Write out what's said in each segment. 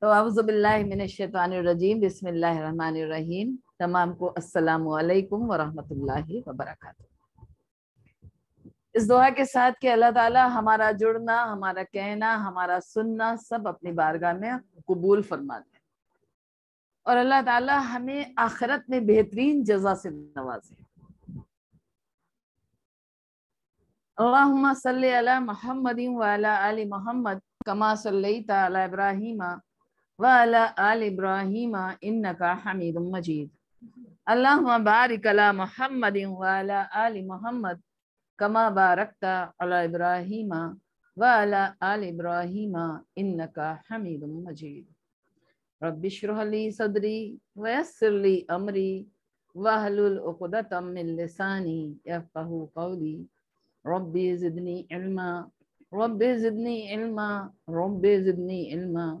तो अवज़बिल्लिमिनशैतरजीम बसमीम तमाम को असलकम वरहमल वबरक इस दुआ के साथ कि अल्लाह ताला हमारा जुड़ना हमारा कहना हमारा सुनना सब अपनी बारगाह में कबूल फरमा दें और अल्लाह ताला हमें आखिरत में बेहतरीन जजा से नवाजे अल्लाह सल मोहम्मद वाला अली मोहम्मद कमा सल्ला इब्राहिमा وعلى آل إبراهيم إنك حميد مجيد اللهم بارك على محمد وعلى آل محمد كما باركت على إبراهيم وعلى آل إبراهيم إنك حميد مجيد رب اشرح لي صدري ويسر لي أمري واحلل عقدة من لساني يفقه قولي ربي زدني علما ربي زدني علما ربي زدني علما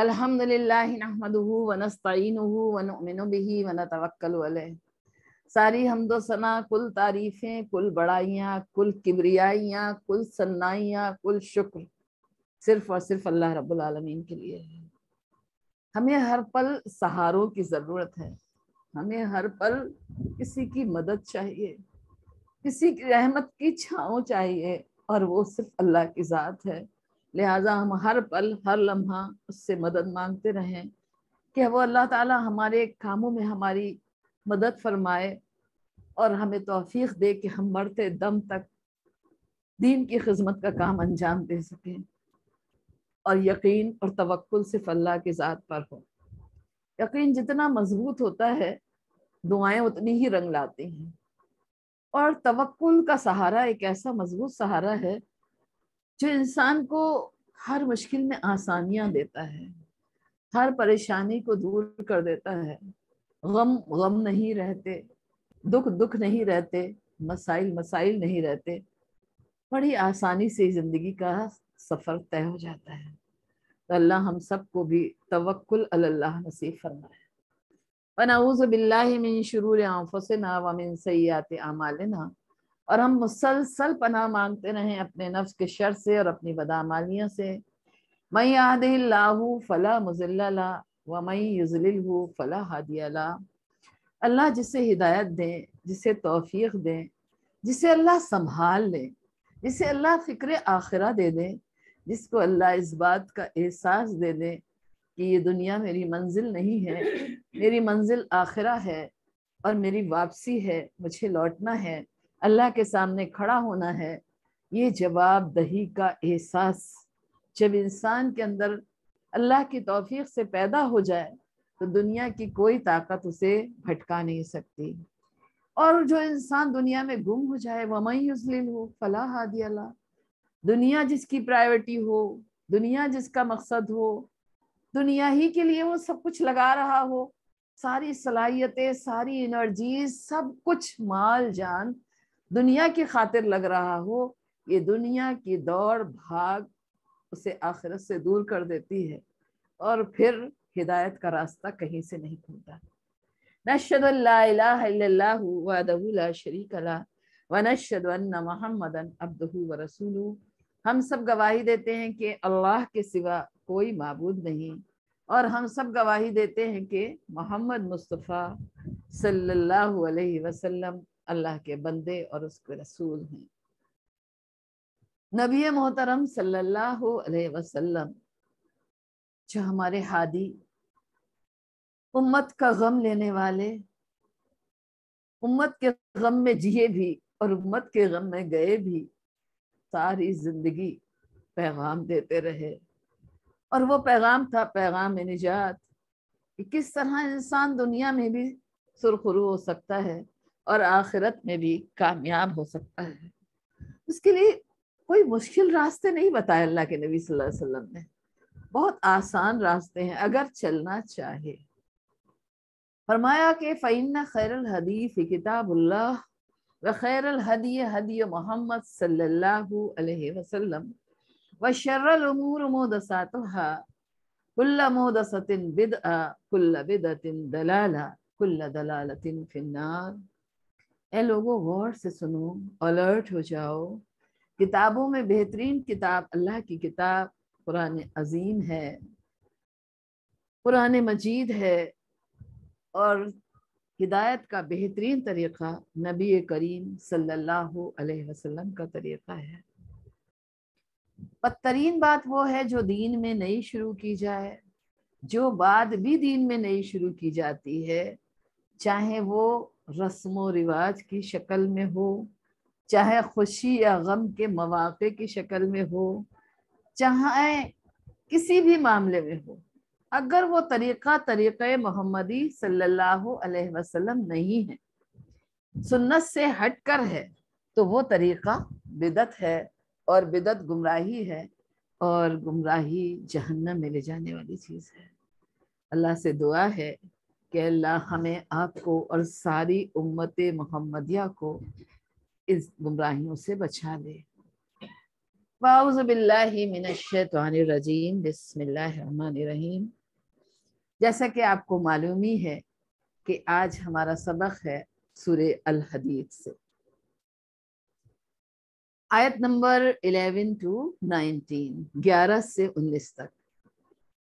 अल्हम्दुलिल्लाह नहमदुहु व नस्ताईनुहु व नुमिनु बिही व नतवक्कलु सारी हमदो सना कुल तारीफें कुल बड़ाइयाँ कुल किबरियाइयाँ कुल सन्नाइयाँ कुल शुक्र सिर्फ और सिर्फ अल्लाह रब्बुल आलमीन के लिए है हमें हर पल सहारों की ज़रूरत है हमें हर पल किसी की मदद चाहिए किसी की रहमत की छाँव चाहिए और वो सिर्फ अल्लाह की ज़ात है लिहाजा हम हर पल हर लम्हा उससे मदद मांगते रहें कि वो अल्लाह ताला हमारे कामों में हमारी मदद फरमाए और हमें तोफ़ी दे कि हम मरते दम तक दीन की खिदमत का काम अंजाम दे सकें और यकीन और तवक्ल सिर्फ अल्लाह के ज़ात पर हो यकीन जितना मजबूत होता है दुआएं उतनी ही रंग लाती हैं और तवक्ल का सहारा एक ऐसा मजबूत सहारा है जो इंसान को हर मुश्किल में आसानियां देता है हर परेशानी को दूर कर देता है गम गम नहीं रहते दुख दुख नहीं रहते मसाइल मसाइल नहीं रहते बड़ी आसानी से ज़िंदगी का सफ़र तय हो जाता है तो अल्लाह हम सब को भी तवक्ल अल्लाह नसीब फरमाए वनाउज़ बिल्लाह मिन शुरूर आंफसना व मिन सय्यात और हम मुसलसल पनाह मांगते रहें अपने नफ्स के शर से और अपनी बदामालियों से मई आदिल्लाहू फ़ला मुजल्ला व मई युजलिलहू फ़ला हादियाला अल्लाह जिसे हिदायत दें जिसे तोफ़ी दें जिसे अल्लाह संभाल लें जिसे अल्लाह फ़िक्र आखिरा दे दें जिसको अल्लाह इस बात का एहसास दे दें कि ये दुनिया मेरी मंजिल नहीं है मेरी मंजिल आखिरा है और मेरी वापसी है मुझे लौटना है अल्लाह के सामने खड़ा होना है ये जवाब दही का एहसास जब इंसान के अंदर अल्लाह की तोफीक से पैदा हो जाए तो दुनिया की कोई ताकत उसे भटका नहीं सकती और जो इंसान दुनिया में गुम हो जाए मई उजलिल हो फला हादी अल्लाह दुनिया जिसकी प्रायोरिटी हो दुनिया जिसका मकसद हो दुनिया ही के लिए वो सब कुछ लगा रहा हो सारी सलाहियतें सारी एनर्जी सब कुछ माल जान दुनिया की खातिर लग रहा हो ये दुनिया की दौड़ भाग उसे आखिरत से दूर कर देती है और फिर हिदायत का रास्ता कहीं से नहीं खुलता शरीक व अब्दू व रसूलू हम सब गवाही देते हैं कि अल्लाह के सिवा कोई मबूद नहीं और हम सब गवाही देते हैं कि मोहम्मद मुस्तफ़ा सल्लल्लाहु अलैहि वसल्लम अल्लाह के बंदे और उसके रसूल हैं नबी मोहतरम सल्लल्लाहु अलैहि वसल्लम जो हमारे हादी उम्मत का गम लेने वाले उम्मत के गम में जिए भी और उम्मत के गम में गए भी सारी जिंदगी पैगाम देते रहे और वो पैगाम था पैगाम निजात कि किस तरह इंसान दुनिया में भी सुरखरू हो सकता है और आखिरत में भी कामयाब हो सकता है उसके लिए कोई मुश्किल रास्ते नहीं बताए अल्लाह के नबी सल्लल्लाहु अलैहि वसल्लम ने बहुत आसान रास्ते हैं अगर चलना चाहे फरमाया कि फ़ैन खैर हदीफ किताबुल्ला व खैर हदी हदी मोहम्मद सल्लल्लाहु अलैहि वसल्लम व शर्रल उमूर मोदसातहा कुल्ल मोदसतिन बिदअ कुल्ल बिदअतिन दलाला कुल्ल दलालतिन फिन्नार ए लोगों गौर से सुनो अलर्ट हो जाओ किताबों में बेहतरीन किताब अल्लाह की किताब कुरान अजीम है कुरान मजीद है और हिदायत का बेहतरीन तरीक़ा नबी करीम सल्लल्लाहु अलैहि वसल्लम का तरीक़ा है बदतरीन बात वो है जो दीन में नई शुरू की जाए जो बात भी दीन में नई शुरू की जाती है चाहे वो रस्म रिवाज की शक्ल में हो चाहे खुशी या गम के मौाक़े की शक्ल में हो चाहे किसी भी मामले में हो अगर वो तरीक़ा तरीक़ मोहम्मदी सल्लल्लाहु अलैहि वसल्लम नहीं है सुन्नत से हट कर है तो वो तरीक़ा बिदत है और बिदत गुमराही है और गुमराही जहन्नम में ले जाने वाली चीज़ है अल्लाह से दुआ है कि अल्लाह हमें आपको और सारी उम्मत मोहम्मदिया को इस गुमराहियों से बचा दे वाउज़बिल्लाशतवानरजीम जैसा कि आपको मालूम ही है कि आज हमारा सबक है अल अलहदीद से आयत नंबर 11 टू 19 11 से 19 तक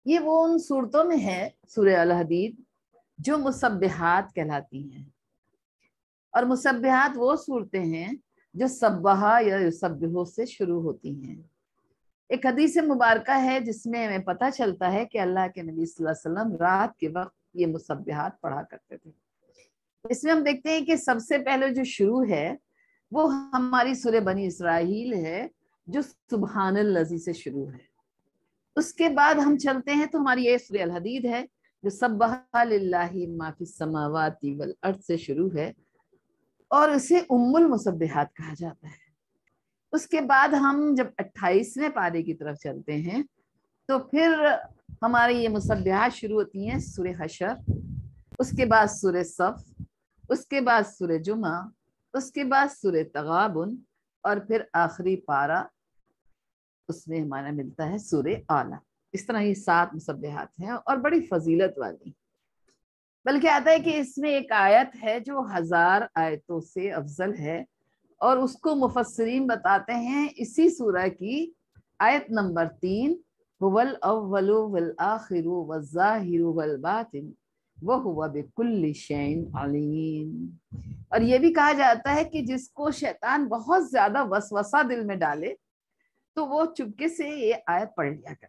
ये वो उन सूरतों में है सूर्य अल हदीद जो मुसबहत कहलाती हैं और मुसबहत वो सूरतें हैं जो सब्बहा या सब्बहो से शुरू होती हैं एक हदीस मुबारक है जिसमें हमें पता चलता है कि अल्लाह के नबी वसल्लम रात के वक्त ये मुसबहत पढ़ा करते थे इसमें हम देखते हैं कि सबसे पहले जो शुरू है वो हमारी सुर बनी इसराइल है जो सुबहान लजी से शुरू है उसके बाद हम चलते हैं तो हमारी ये सुर अलहदीद है जो सब माफी समावाती वल अर्थ से शुरू है और उसे उम्मुल मुसब्बिहात कहा जाता है उसके बाद हम जब 28वें पारे की तरफ चलते हैं तो फिर हमारे ये मुसबिहात शुरू होती हैं सूर्य हशर उसके बाद सूर्य सफ़ उसके बाद सूर्य जुमा उसके बाद सूर्य तगाबन और फिर आखिरी पारा उसमें हमारा मिलता है सूर्य आला इस तरह ही सात मुसबहत हैं और बड़ी फजीलत वाली बल्कि आता है कि इसमें एक आयत है जो हजार आयतों से अफजल है और उसको मुफसरीन बताते हैं इसी सूरह की आयत नंबर तीन हुवल अव्वलु वल आखिर वज़ाहिरु वल बातिन व शैन अलीम और यह भी कहा जाता है कि जिसको शैतान बहुत ज्यादा वसवसा दिल में डाले तो वो चुपके से ये आयत पढ़ लिया कर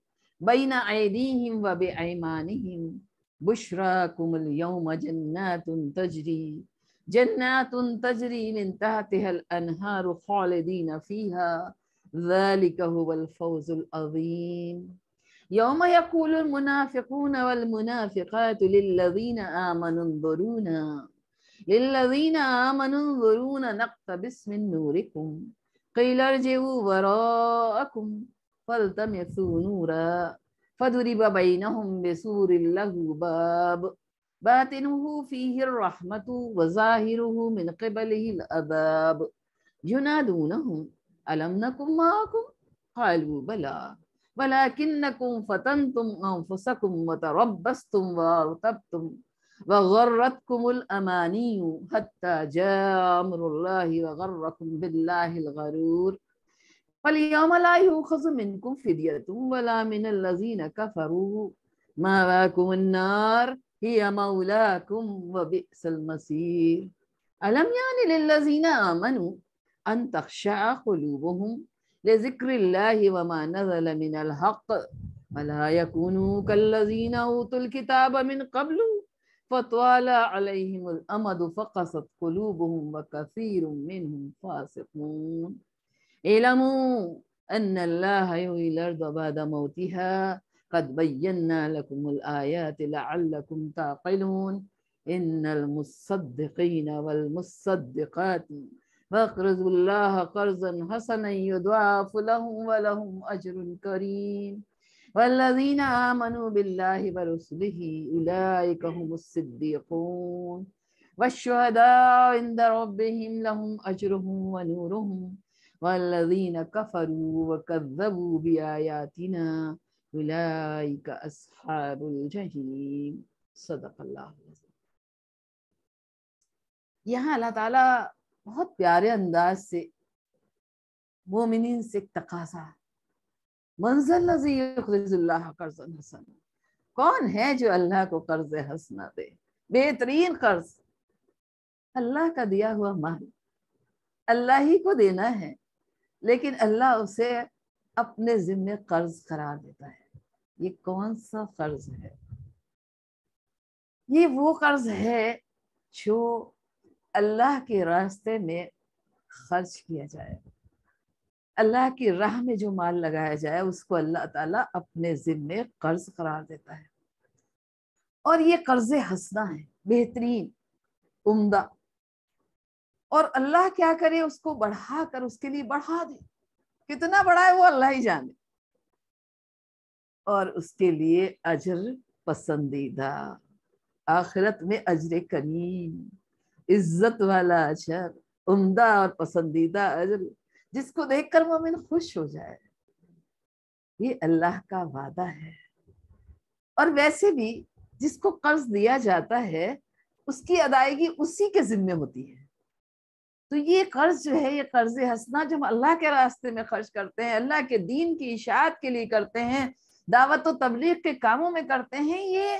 بين أيديهم وبأيمانهم بشراكم اليوم جنات تجري جنات تجري من تحتها الأنهار خالدين فيها ذلك هو الفوز العظيم يوم يقول المنافقون والمنافقات للذين آمنوا انظرونا للذين آمنوا انظرونا نقتبس من نوركم قيل ارجعوا وراءكم فالتمسوا نورا فضرب بينهم بسور له باب باطنه فيه الرحمة وظاهره من قبله الأباب ينادونهم ألم نكن معكم قالوا بلى ولكنكم فتنتم أنفسكم وتربصتم وارتبتم وغرتكم الأماني حتى جاء أمر الله وغركم بالله الغرور فاليوم لا يؤخذ منكم فدية ولا من الذين كفروا مأواكم النار هي مولاكم وبئس المصير ألم يعني للذين آمنوا أن تخشع قلوبهم لذكر الله وما نزل من الحق ولا يكونوا كالذين أوتوا الكتاب من قبل فطوال عليهم الأمد فقست قلوبهم وكثير منهم فاسقون اعلموا أن الله يحيي الأرض بعد موتها قد بينا لكم الآيات لعلكم تعقلون إن المصدقين والمصدقات فاقرضوا الله قرضا حسنا يضاعف لهم ولهم أجر كريم والذين آمنوا بالله ورسله أولئك هم الصديقون والشهداء عند ربهم لهم أجرهم ونورهم वल्लजीन कफरू व कज़बू बिआयातिना उलाइक अस्हाबुल जहीम सदक यहाँ अल्लाह ताला बहुत प्यारे अंदाज से मोमिन से तकासा मंजिल कौन है जो अल्लाह को कर्ज हसना दे बेहतरीन कर्ज अल्लाह का दिया हुआ माल अल्लाह ही को देना है लेकिन अल्लाह उसे अपने जिम्मे कर्ज करार देता है ये कौन सा कर्ज है ये वो कर्ज है जो अल्लाह के रास्ते में खर्च किया जाए अल्लाह की राह में जो माल लगाया जाए उसको अल्लाह ताला अपने जिम्मे कर्ज करार देता है और ये कर्ज हंसना है बेहतरीन उम्दा और अल्लाह क्या करे उसको बढ़ा कर उसके लिए बढ़ा दे कितना बड़ा है वो अल्लाह ही जाने और उसके लिए अजर पसंदीदा आखिरत में अजर करीम इज्जत वाला अजर उमदा और पसंदीदा अजर जिसको देखकर मोमिन खुश हो जाए ये अल्लाह का वादा है और वैसे भी जिसको कर्ज दिया जाता है उसकी अदायगी उसी के जिम्मे होती है तो ये कर्ज जो है ये कर्ज हंसना जो हम अल्लाह के रास्ते में खर्च करते हैं अल्लाह के दीन की इशात के लिए करते हैं दावत व तबलीग के कामों में करते हैं ये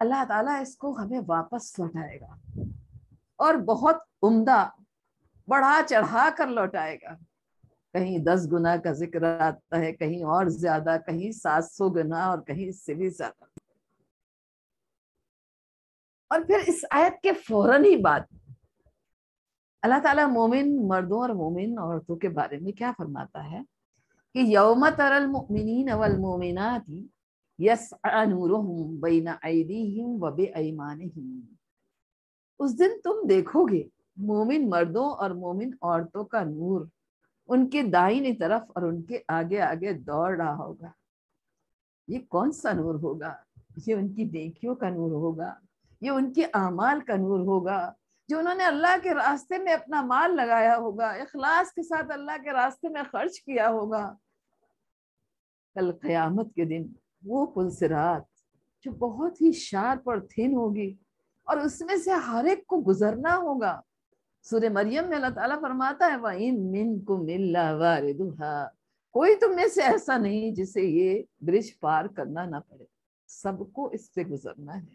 अल्लाह ताला इसको हमें वापस लौटाएगा और बहुत उम्दा बढ़ा चढ़ा कर लौटाएगा कहीं दस गुना का जिक्र आता है कहीं और ज्यादा कहीं सात सौ गुना और कहीं इससे भी ज्यादा और फिर इस आयत के फौरन ही बाद अल्लाह ताला मोमिन मर्दों और मोमिन औरतों के बारे में क्या फरमाता है कि यौम तरल मोमिन अवल मोमिनाती यस अनूरहम बैना व उस दिन तुम देखोगे मोमिन मर्दों और मोमिन औरतों का नूर उनके दाहिने तरफ और उनके आगे आगे दौड़ रहा होगा ये कौन सा नूर होगा ये उनकी देखियों का नूर होगा ये उनके अमाल का नूर होगा जो उन्होंने अल्लाह के रास्ते में अपना माल लगाया होगा इखलास के साथ अल्लाह के रास्ते में खर्च किया होगा कल क़यामत के दिन वो पुलसरात जो बहुत ही शार्प और थिन होगी और उसमें से हर एक को गुजरना होगा सूर्य मरियम में अल्लाह ताला फरमाता है वही मिन को मिल्ला कोई तुम में से ऐसा नहीं जिसे ये ब्रिज पार करना ना पड़े सबको इससे गुजरना है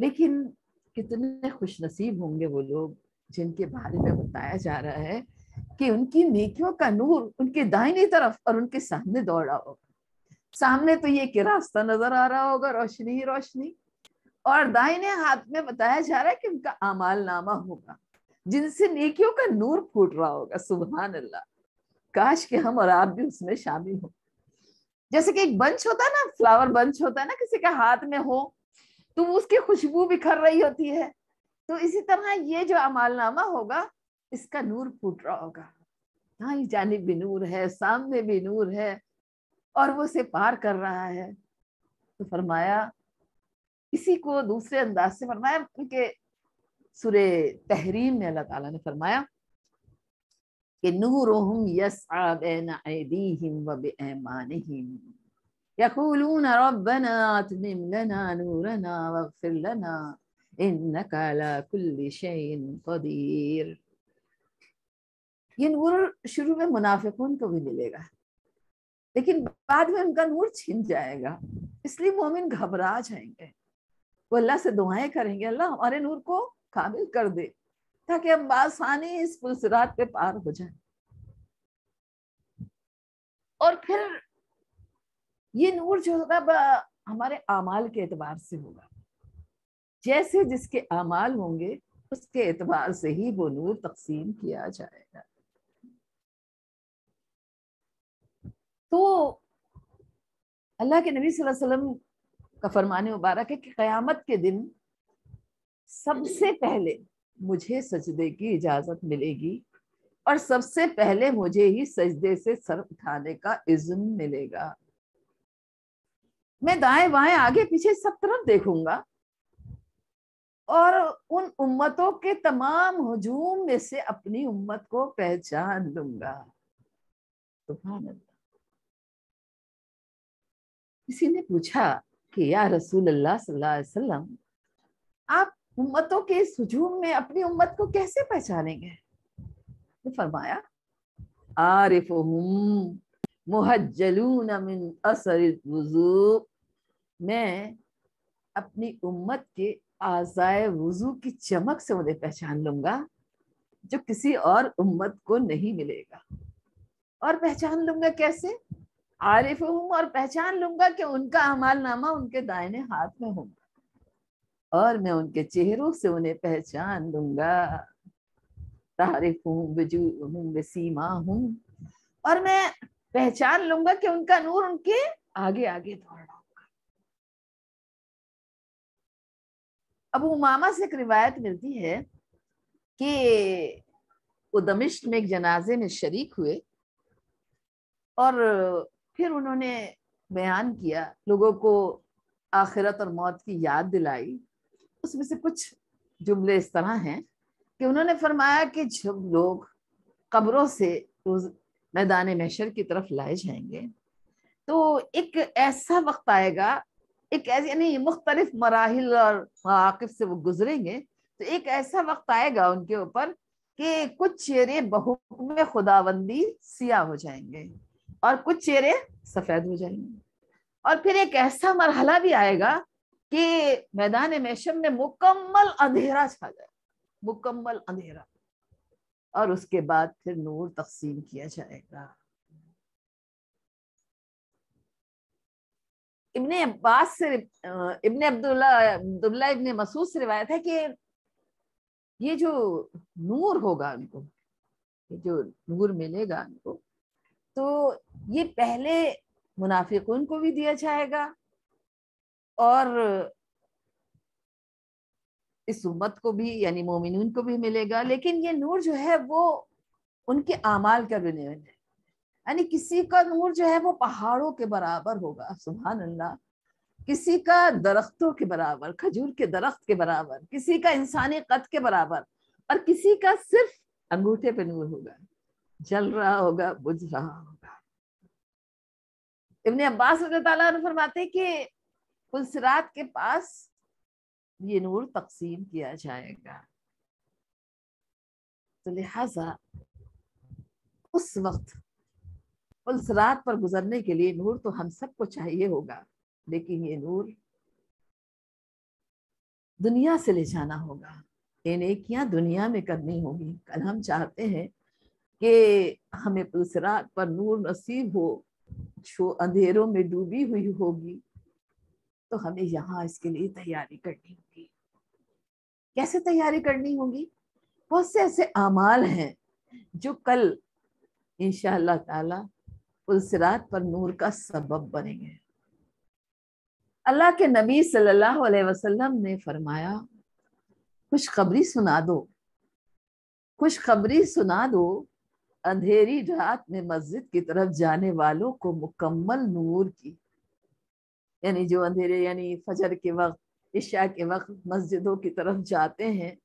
लेकिन कितने खुश नसीब होंगे वो लोग जिनके बारे में बताया जा रहा है कि उनकी नेकियों का नूर उनके दाहिनी तरफ और उनके सामने दौड़ा होगा सामने तो ये कि रास्ता नजर आ रहा होगा रोशनी ही रोशनी और दाहिने हाथ में बताया जा रहा है कि उनका अमाल नामा होगा जिनसे नेकियों का नूर फूट रहा होगा सुबहान अल्लाह काश के हम और आप भी उसमें शामिल हो जैसे कि एक बंच होता है ना फ्लावर बंच होता है ना किसी के हाथ में हो तो उसकी खुशबू बिखर रही होती है तो इसी तरह ये जो अमालनामा होगा इसका नूर फूट रहा होगा ये जानब भी नूर है सामने भी नूर है और वो उसे पार कर रहा है तो फरमाया इसी को दूसरे अंदाज से फरमाया क्योंकि सुरे तहरीम में अल्लाह ताला ने फरमाया कि नूर यस आदीम व يقولون ربنا अतमिम لنا نورنا واغفر لنا इन्नक على كل شيء قدير ये नूर शुरू में मुनाफिकों को भी मिलेगा लेकिन बाद में उनका नूर छिन जाएगा इसलिए मोमिन घबरा जाएंगे वो अल्लाह से दुआएं करेंगे अल्लाह हमारे नूर को काबिल कर दे ताकि हम बासानी इस पुलसरात पे पार हो जाए और फिर ये नूर जो होगा हमारे अमाल के एतबार से होगा जैसे जिसके अमाल होंगे उसके एतबार से ही वो नूर तकसीम किया जाएगा तो अल्लाह के नबी सल्लल्लाहु अलैहि वसल्लम का फरमाने मुबारक है कि क़यामत के दिन सबसे पहले मुझे सजदे की इजाज़त मिलेगी और सबसे पहले मुझे ही सजदे से सर उठाने का इज्म मिलेगा मैं दाएं बाएं आगे पीछे सब तरफ देखूंगा और उन उम्मतों के तमाम हजूम में से अपनी उम्मत को पहचान लूंगा किसी ने पूछा कि या रसूल अल्लाह सल्लल्लाहु अलैहि वसल्लम आप उम्मतों के इस हजूम में अपनी उम्मत को कैसे पहचानेंगे तो फरमाया आरिफुहुम मुहजलून मिन असर वजू मैं अपनी उम्मत के आजाए वजू की चमक से उन्हें पहचान लूंगा जो किसी और उम्मत को नहीं मिलेगा और पहचान लूंगा कैसे आरिफ हूँ और पहचान लूंगा कि उनका अमाल नामा उनके दाहिने हाथ में होगा और मैं उनके चेहरों से उन्हें पहचान लूंगा तारिफ हूँ हूँ सीमा हूँ और मैं पहचान लूंगा कि उनका नूर उनके आगे आगे दौड़ रहा होगा अब उमामा से एक रिवायत मिलती है कि उदमिश्त में एक जनाजे में शरीक हुए और फिर उन्होंने बयान किया लोगों को आखिरत और मौत की याद दिलाई उसमें से कुछ जुमले इस तरह हैं कि उन्होंने फरमाया कि जब लोग कब्रों से मैदान महशर की तरफ लाए जाएंगे तो एक ऐसा वक्त आएगा एक ऐसे यानी मुख्तलिफ मराहल और मवाकफ से वो गुजरेंगे तो एक ऐसा वक्त आएगा उनके ऊपर कि कुछ चेहरे में खुदाबंदी सिया हो जाएंगे और कुछ चेहरे सफेद हो जाएंगे और फिर एक ऐसा मरहला भी आएगा कि मैदान मैशम में मुकम्मल अंधेरा छा जाए मुकम्मल अंधेरा और उसके बाद फिर नूर तकसीम किया जाएगा इबन अब्बास से इबन अब्दुल्ला अब्दुल्ला इबन मसूद से रिवायत है कि ये जो नूर होगा उनको ये जो नूर मिलेगा उनको तो ये पहले मुनाफिकों को भी दिया जाएगा और इस उम्मत को भी यानी मोमिन को भी मिलेगा लेकिन ये नूर जो है वो उनके अमाल का भी नूर है यानी किसी का नूर जो है वो पहाड़ों के बराबर होगा सुबहान अल्लाह किसी का दरख्तों के बराबर खजूर के दरख्त के बराबर किसी का इंसानी कद के बराबर और किसी का सिर्फ अंगूठे पे नूर होगा जल रहा होगा बुझ रहा होगा इबन अब्बास फरमाते कि पुलसरात के पास ये नूर तकसीम किया जाएगा तो लिहाजा उस वक्त उस रात पर गुजरने के लिए नूर तो हम सबको चाहिए होगा लेकिन ये नूर दुनिया से ले जाना होगा ये नेकियां दुनिया में करनी होगी कल हम चाहते हैं कि हमें उस रात पर नूर नसीब हो जो अंधेरों में डूबी हुई होगी तो हमें यहाँ इसके लिए तैयारी करनी होगी कैसे तैयारी करनी होगी बहुत से ऐसे अमाल हैं जो कल इन ताला पर नूर का सबब बनेंगे अल्लाह के नबी सल्लल्लाहु अलैहि वसल्लम ने फरमाया खुशखबरी सुना दो खुशखबरी सुना दो अंधेरी रात में मस्जिद की तरफ जाने वालों को मुकम्मल नूर की यानी जो अंधेरे यानी फजर के वक्त इशा के वक्त मस्जिदों की तरफ जाते हैं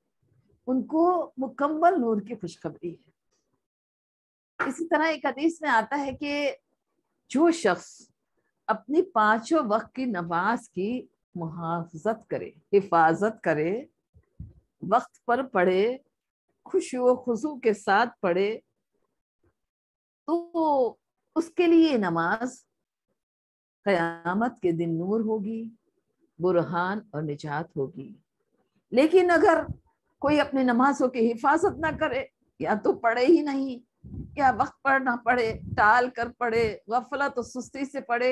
उनको मुकम्मल नूर की खुशखबरी है इसी तरह एक हदीस में आता है कि जो शख्स अपनी पांचों वक्त की नमाज की मुहाफत करे हिफाजत करे वक्त पर पढ़े खुश खुशू के साथ पढ़े तो उसके लिए नमाज कयामत के दिन नूर होगी बुरहान और निजात होगी लेकिन अगर कोई अपनी नमाजों की हिफाजत ना करे या तो पढ़े ही नहीं या वक्त पर ना पढ़े टाल कर पढ़े गफलत तो सुस्ती से पढ़े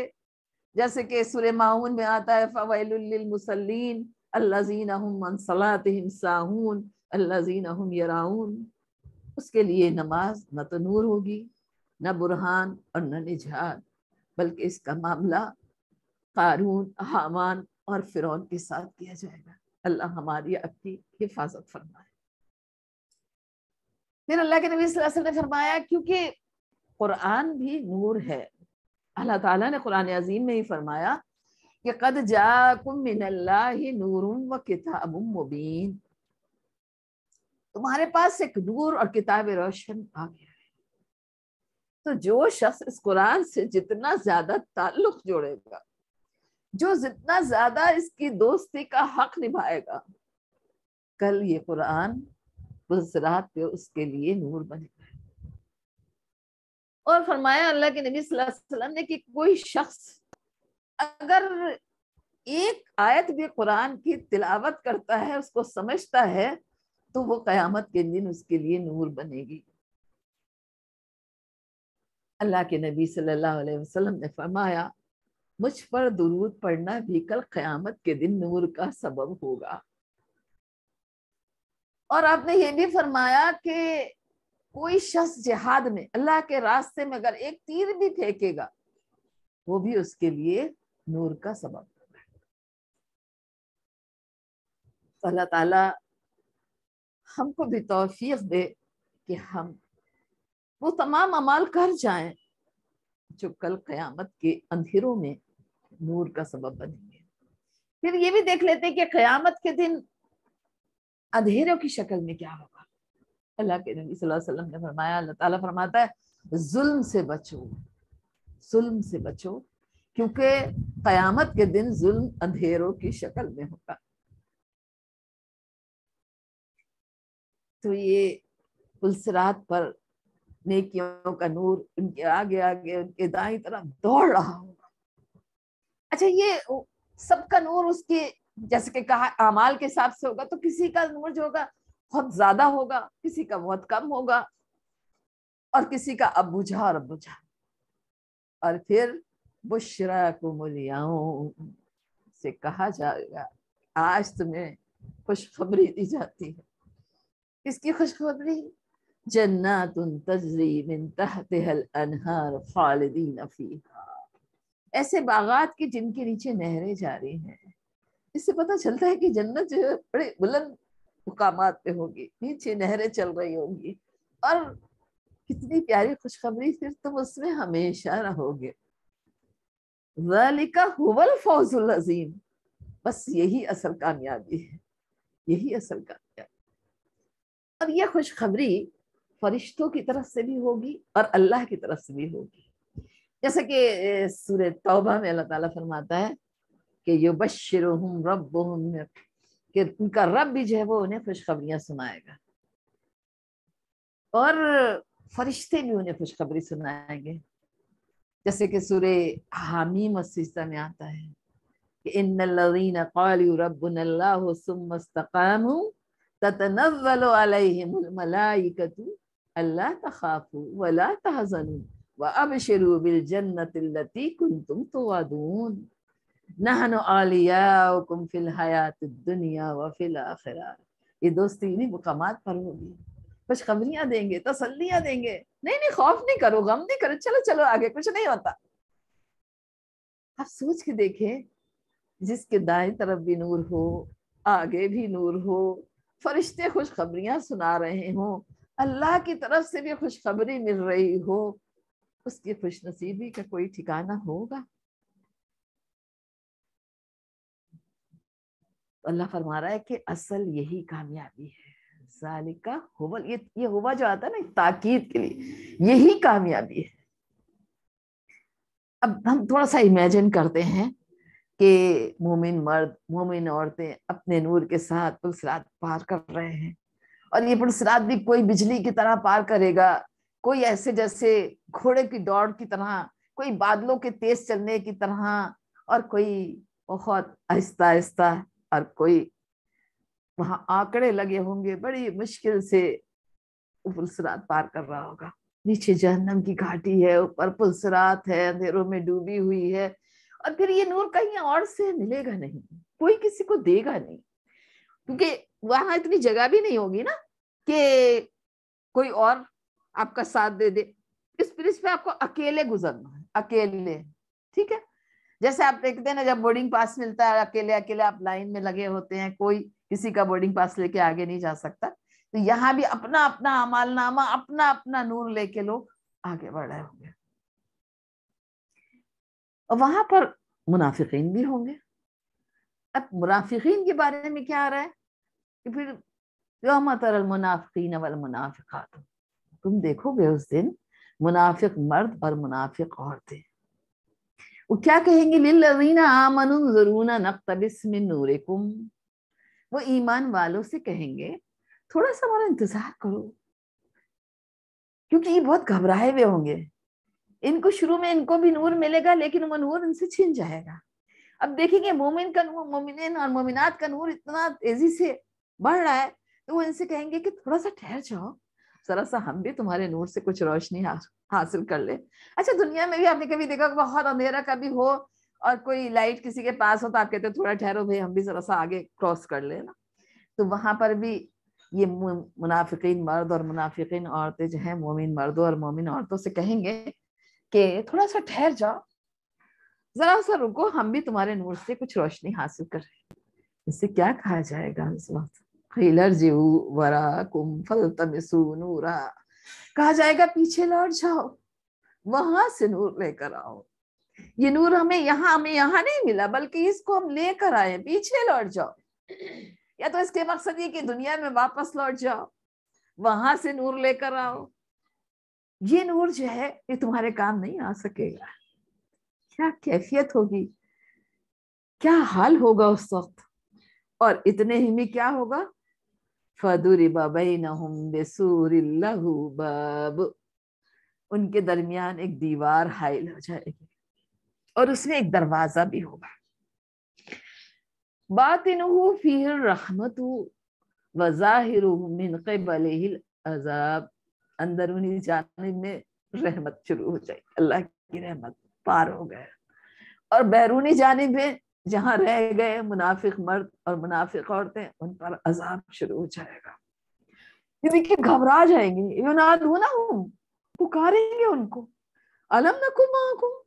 जैसे कि सुर माउन में आता है फ़वैलमसलिन अल्लाजीन मनसलातम साहून अल्लाजीन यराउन उसके लिए नमाज न तो नूर होगी न बुरहान और न निजात बल्कि इसका मामला कारून हामान और फिरौन के साथ किया जाएगा अल्लाह हमारी अपनी हिफाजत फरमाए फिर अल्लाह के नबी वसल्लम ने फरमाया क्योंकि कुरान भी नूर है अल्लाह ताला ने कुरान अजीम में ही फरमाया कि कद जाकुमिनल्लाहि नूरुम व किताबुम मुबीन तुम्हारे पास एक नूर और किताब रोशन आ गया तो जो शख्स इस कुरान से जितना ज्यादा ताल्लुक जोड़ेगा जो जितना ज्यादा इसकी दोस्ती का हक निभाएगा कल ये कुरान उस रात पे उसके लिए नूर बनेगा और फरमाया अल्लाह के नबी सल्लल्लाहु अलैहि वसल्लम ने कि कोई शख्स अगर एक आयत भी कुरान की तिलावत करता है उसको समझता है तो वो कयामत के दिन उसके लिए नूर बनेगी अल्लाह के नबी सल्लल्लाहु अलैहि वसल्लम ने फरमाया मुझ पर दुरूद पढ़ना भी कल क़यामत के दिन नूर का सबब होगा और आपने ये भी फरमाया कि कोई शख्स जिहाद में अल्लाह के रास्ते में अगर एक तीर भी फेंकेगा वो भी उसके लिए नूर का सबब होगा तो अल्लाह ताला हमको भी तौफीक दे कि हम वो तमाम अमाल कर जाए जो कल कयामत के अंधेरों में नूर का सबब बनेंगे फिर ये भी देख लेते हैं कि कयामत के दिन अंधेरों की शक्ल में क्या होगा अल्लाह के नबी सल्लल्लाहु अलैहि वसल्लम ने फरमाया अल्लाह ताला फरमाता है जुल्म से बचो जुल्म से बचो क्योंकि कयामत के दिन जुल्म अंधेरों की शक्ल में होगा तो ये पुलसरात पर नेकियों का नूर उनके आगे आगे उनके दाई तरफ दौड़ रहा होगा अच्छा ये सबका नूर उसके जैसे कि कहा अमाल के हिसाब से होगा तो किसी का नूर जो होगा बहुत ज्यादा होगा किसी का बहुत कम होगा और किसी का अब बुझा और बुझा और फिर बुशरा कुमलियाओं से कहा जाएगा आज तुम्हें खुशखबरी दी जाती है इसकी खुशखबरी जन्नत तजरी मिन तहतहल अनहर ऐसे बागात के जिनके नीचे नहरें जा रही हैं इससे पता चलता है कि जन्नत जो है बड़े बुलंद मुकाम पे होगी नीचे नहरें चल रही होंगी और कितनी प्यारी खुशखबरी फिर तुम उसमें हमेशा रहोगे वालिका हुवल फौजुल अजीम बस यही असल कामयाबी है यही असल कामयाबी और यह खुशखबरी फरिश्तों की तरफ से भी होगी और अल्लाह की तरफ से भी होगी जैसे कि सूर्य तौबा में अल्लाह ताला फरमाता है कि यो बशर रब कि उनका रब भी जो है वो उन्हें खुशखबरियां सुनाएगा और फरिश्ते भी उन्हें खुशखबरी सुनाएंगे जैसे कि सूर्य हामीम और में आता है कि इन लवीन कौलू रबुन अल्लाह सुम ततनवल अलैहिम अल्लाह तखाफू वला व बिल आलियाकुम फिल दुनिया व फिल आखिरा ये दोस्ती इन्हीं पर होगी कुछ देंगे तसलियाँ देंगे नहीं नहीं खौफ नहीं करो गम नहीं करो चलो चलो आगे कुछ नहीं होता आप सोच के देखें जिसके दाएं तरफ भी नूर हो आगे भी नूर हो फरिश्ते खुशखबरियां सुना रहे हों अल्लाह की तरफ से भी खुशखबरी मिल रही हो उसकी खुशनसीबी का कोई ठिकाना होगा अल्लाह फरमा रहा है कि असल यही कामयाबी है जालिका हुवल ये ये हुआ जो आता है ना ताकीद के लिए यही कामयाबी है अब हम थोड़ा सा इमेजिन करते हैं कि मोमिन मर्द मोमिन औरतें अपने नूर के साथ पुलसरात पार कर रहे हैं और ये पुण्य भी कोई बिजली की तरह पार करेगा कोई ऐसे जैसे घोड़े की दौड़ की तरह कोई बादलों के तेज चलने की तरह और कोई बहुत आहिस्ता आहिस्ता और कोई वहां आंकड़े लगे होंगे बड़ी मुश्किल से पुलसरात पार कर रहा होगा नीचे जहन्नम की घाटी है ऊपर पुलसरात है अंधेरों में डूबी हुई है और फिर ये नूर कहीं और से मिलेगा नहीं कोई किसी को देगा नहीं क्योंकि वहां इतनी जगह भी नहीं होगी ना कि कोई और आपका साथ दे दे इस ब्रिज पे आपको अकेले गुजरना है अकेले ठीक है जैसे आप देखते हैं ना जब बोर्डिंग पास मिलता है अकेले अकेले आप लाइन में लगे होते हैं कोई किसी का बोर्डिंग पास लेके आगे नहीं जा सकता तो यहाँ भी अपना अपना अमालनामा अपना अपना नूर लेके लोग आगे बढ़ रहे होंगे वहां पर मुनाफिक भी होंगे अब मुनाफिकीन के बारे में क्या आ रहा है कि फिर योम तरल मुनाफिन वल मुनाफिकात तुम देखोगे उस दिन मुनाफिक मर्द और मुनाफिक औरतें वो क्या कहेंगे नूर कुम वो ईमान वालों से कहेंगे थोड़ा सा हमारा इंतजार करो क्योंकि ये बहुत घबराए हुए होंगे इनको शुरू में इनको भी नूर मिलेगा लेकिन वो नूर इनसे छिन जाएगा अब देखेंगे मोमिन का नूर मोमिन और मोमिनात का नूर इतना तेजी से बढ़ रहा है तो वो इनसे कहेंगे कि थोड़ा सा ठहर जाओ जरा सा हम भी तुम्हारे नूर से कुछ रोशनी हासिल कर ले अच्छा दुनिया में भी आपने कभी देखा बहुत अंधेरा कभी हो और कोई लाइट किसी के पास हो तो आप कहते हो थोड़ा ठहरो भाई हम भी जरा सा आगे क्रॉस कर ले ना तो वहां पर भी ये मुनाफिकीन मर्द और मुनाफिकीन औरतें जो हैं मोमिन मर्दों और मोमिन औरतों से कहेंगे कि थोड़ा सा ठहर जाओ जरा सा रुको हम भी तुम्हारे नूर से कुछ रोशनी हासिल कर रहे हैं इससे क्या कहा जाएगा इस वक्त नूरा कहा जाएगा पीछे लौट जाओ वहां से नूर लेकर आओ ये नूर हमें यहाँ हमें यहाँ नहीं मिला बल्कि इसको हम लेकर आए पीछे लौट जाओ या तो इसके मकसद ये कि दुनिया में वापस लौट जाओ वहां से नूर लेकर आओ ये नूर जो है ये तुम्हारे काम नहीं आ सकेगा क्या कैफियत होगी क्या हाल होगा उस वक्त और इतने ही में क्या होगा उनके दरमियान एक दीवार हाइल हो जाएगी और उसमें एक दरवाजा भी होगा इन फिर रहमत अजाब अंदरूनी जाने में रहमत शुरू हो जाएगी अल्लाह की रहमत पार हो गया और बैरूनी जाने में जहां रह गए मुनाफिक मर्द और मुनाफिक औरतें उन पर अजाब शुरू हो जाएगा ये देखिए घबरा जाएंगे युनादूना हम पुकारेंगे उनको अलम न कुमाकुम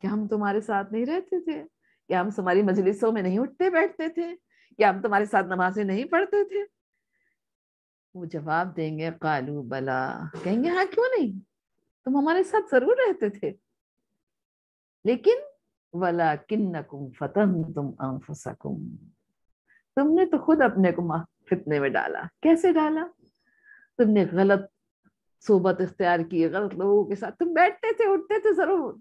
क्या हम तुम्हारे साथ नहीं रहते थे क्या हम तुम्हारी मजलिसों में नहीं उठते बैठते थे क्या हम तुम्हारे साथ नमाजें नहीं पढ़ते थे वो जवाब देंगे कालू बला कहेंगे हाँ क्यों नहीं तुम हमारे साथ जरूर रहते थे लेकिन वला किन्नकुम फतन तुम तुमने तो खुद अपने को फितने में डाला कैसे डाला तुमने गलत सोबत इख्तियार की गलत लोगों के साथ तुम बैठते थे उठते थे जरूर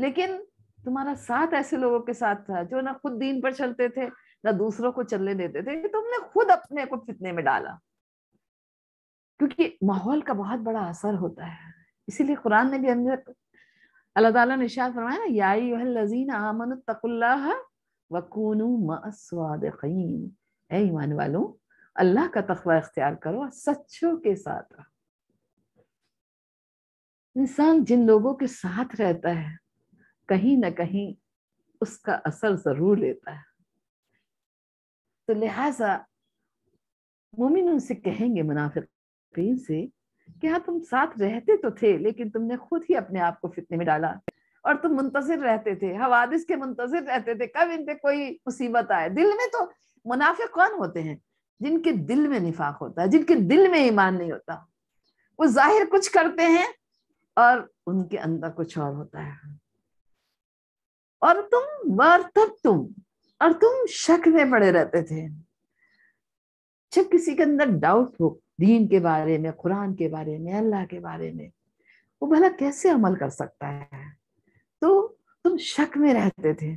लेकिन तुम्हारा साथ ऐसे लोगों के साथ था जो ना खुद दीन पर चलते थे ना दूसरों को चलने देते थे तुमने खुद अपने को फितने में डाला क्योंकि माहौल का बहुत बड़ा असर होता है इसीलिए कुरान ने भी अंदर الله تعالى نے فرمانا يا أيها الذين آمنوا اتقوا الله وكونوا مع الصادقين اي ایمان والوں اللہ کا تقوی اختیار کرو سچوں کے ساتھ رہو انسان जिन लोगों के साथ रहता है कहीं اس کا اثر ضرور لیتا ہے تو لہذا مومنوں سے کہیں گے منافقین سے कि हाँ तुम साथ रहते तो थे लेकिन तुमने खुद ही अपने आप को फितने में डाला और तुम मुंतजर रहते थे हवादिस के मुंतजर रहते थे कब इन पे कोई मुसीबत आए दिल में तो मुनाफे कौन होते हैं जिनके दिल में निफाक होता है जिनके दिल में ईमान नहीं होता वो जाहिर कुछ करते हैं और उनके अंदर कुछ और होता है और तुम वर तब तुम और तुम शक में पड़े रहते थे जब किसी के अंदर डाउट हो दीन के बारे में कुरान के बारे में अल्लाह के बारे में वो भला कैसे अमल कर सकता है तो तुम शक में रहते थे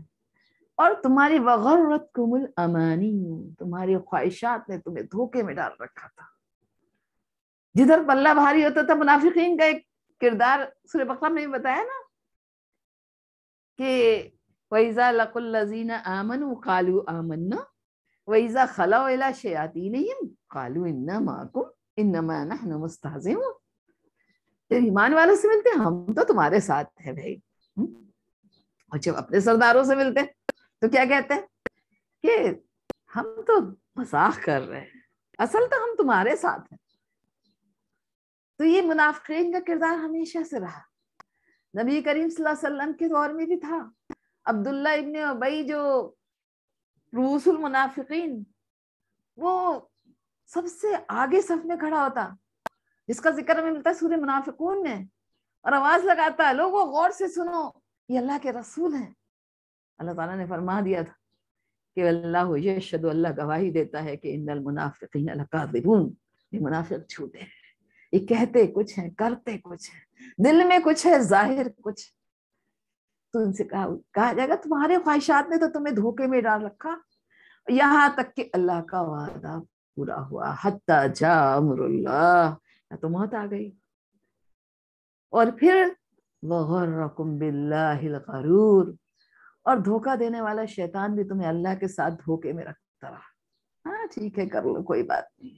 और तुम्हारी वगरत कुमुल अमानी तुम्हारी ख्वाहिशात ने तुम्हें धोखे में डाल रखा था जिधर पल्ला भारी होता था मुनाफिकीन का एक किरदार सूर्य बकरा में बताया ना कि वैजा लकुल आमन कालू आमन्ना वईज़ा खला इला कालू इन्ना माकुम इन्नमा नहनु मुस्तहजिम तेरे ईमान वालों से मिलते हम तो तुम्हारे साथ है भाई हम्म? और जब अपने सरदारों से मिलते तो क्या कहते हैं कि हम तो मजाक कर रहे हैं असल तो हम तुम्हारे साथ हैं तो ये मुनाफिन का किरदार हमेशा से रहा नबी करीम सल्लल्लाहु अलैहि वसल्लम के दौर में भी था अब्दुल्ला इब्ने अबई जो रूसुल मुनाफिकीन वो सबसे आगे सब में खड़ा होता जिसका जिक्र हमें मिलता है सूर्य मुनाफिकून में और आवाज लगाता है लोगों गौर से सुनो ये अल्लाह के रसूल हैं अल्लाह ताला ने फरमा दिया था कि अल्लाह ये शद अल्लाह गवाही देता है कि इन मुनाफिकीन अल्लाह ये मुनाफिक छूटे हैं ये कहते कुछ हैं करते कुछ हैं दिल में कुछ है जाहिर कुछ है तो उनसे कहा कहा जाएगा तुम्हारे ख्वाहिशात ने तो तुम्हें धोखे में डाल रखा यहाँ तक कि अल्लाह का वादा पूरा हुआ हत्ता जा तो मौत आ गई और फिर वगरकुम बिल्लाहिलगरूर और धोखा देने वाला शैतान भी तुम्हें अल्लाह के साथ धोखे में रखता रहा हाँ ठीक है कर लो कोई बात नहीं